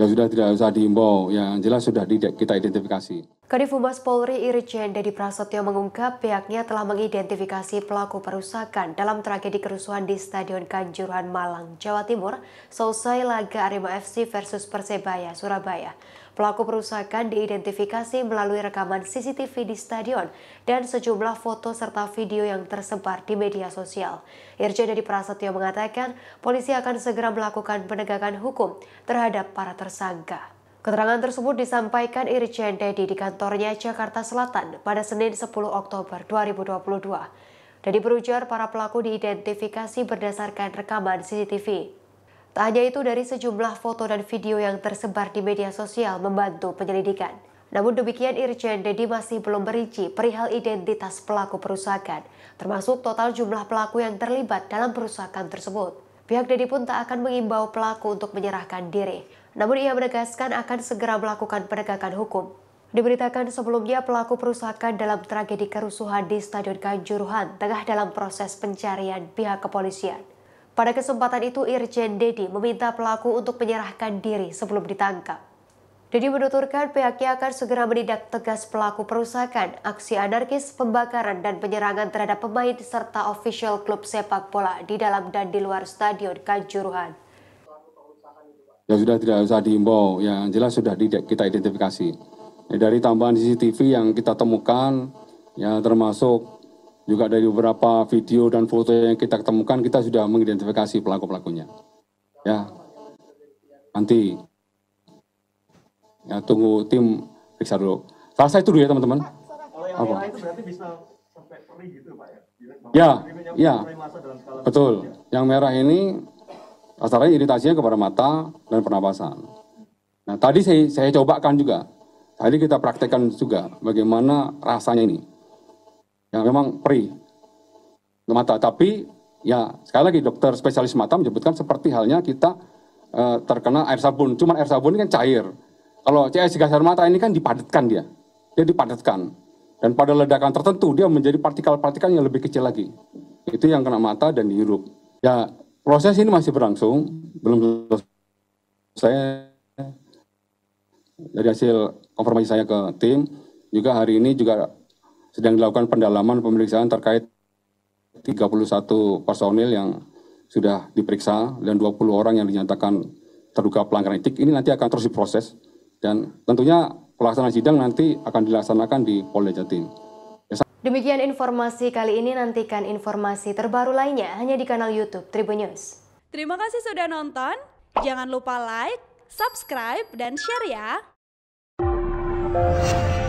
Ya sudah tidak usah diimbau, ya, yang jelas sudah kita identifikasi. Kadif Humas Polri Irjen Dedi Prasetyo mengungkap pihaknya telah mengidentifikasi pelaku perusakan dalam tragedi kerusuhan di Stadion Kanjuruhan Malang, Jawa Timur, selesai laga Arema FC versus Persebaya, Surabaya. Pelaku perusakan diidentifikasi melalui rekaman CCTV di stadion dan sejumlah foto serta video yang tersebar di media sosial. Irjen Dedi Prasetyo mengatakan polisi akan segera melakukan penegakan hukum terhadap para tersangka. Keterangan tersebut disampaikan Irjen Dedi di kantornya Jakarta Selatan pada Senin 10 Oktober 2022. Dedi berujar para pelaku diidentifikasi berdasarkan rekaman CCTV. Tak hanya itu, dari sejumlah foto dan video yang tersebar di media sosial membantu penyelidikan. Namun demikian, Irjen Dedi masih belum merinci perihal identitas pelaku perusakan, termasuk total jumlah pelaku yang terlibat dalam perusakan tersebut. Pihak Dedi pun tak akan mengimbau pelaku untuk menyerahkan diri, namun ia menegaskan akan segera melakukan penegakan hukum. Diberitakan sebelumnya pelaku perusakan dalam tragedi kerusuhan di Stadion Kanjuruhan tengah dalam proses pencarian pihak kepolisian. Pada kesempatan itu, Irjen Dedi meminta pelaku untuk menyerahkan diri sebelum ditangkap. Dedi menuturkan pihaknya akan segera menindak tegas pelaku perusakan, aksi anarkis, pembakaran, dan penyerangan terhadap pemain serta official klub sepak bola di dalam dan di luar stadion Kanjuruhan. Ya sudah tidak usah diimbau, ya, yang jelas sudah kita identifikasi. Ya, dari tambahan CCTV yang kita temukan, ya termasuk juga dari beberapa video dan foto yang kita ketemukan kita sudah mengidentifikasi pelaku pelakunya ya nanti ya tunggu tim periksa dulu rasa itu dulu ya teman-teman apa gitu, ya ya, ya. betul gitu ya. yang merah ini asalnya iritasinya kepada mata dan pernapasan nah tadi saya saya cobakan juga tadi kita praktekkan juga bagaimana rasanya ini yang memang perih mata. Tapi ya sekali lagi dokter spesialis mata menyebutkan seperti halnya kita e, terkena air sabun. Cuman air sabun ini kan cair. Kalau CS gas air mata ini kan dipadatkan dia. Dia dipadatkan. Dan pada ledakan tertentu dia menjadi partikel-partikel yang lebih kecil lagi. Itu yang kena mata dan dihirup. Ya proses ini masih berlangsung, belum selesai. Dari hasil konfirmasi saya ke tim, juga hari ini juga sedang dilakukan pendalaman pemeriksaan terkait 31 personil yang sudah diperiksa dan 20 orang yang dinyatakan terduga pelanggaran etik ini nanti akan terus diproses dan tentunya pelaksanaan sidang nanti akan dilaksanakan di Polda Jatim. Demikian informasi kali ini nantikan informasi terbaru lainnya hanya di kanal YouTube Tribun News. Terima kasih sudah nonton. Jangan lupa like, subscribe dan share ya.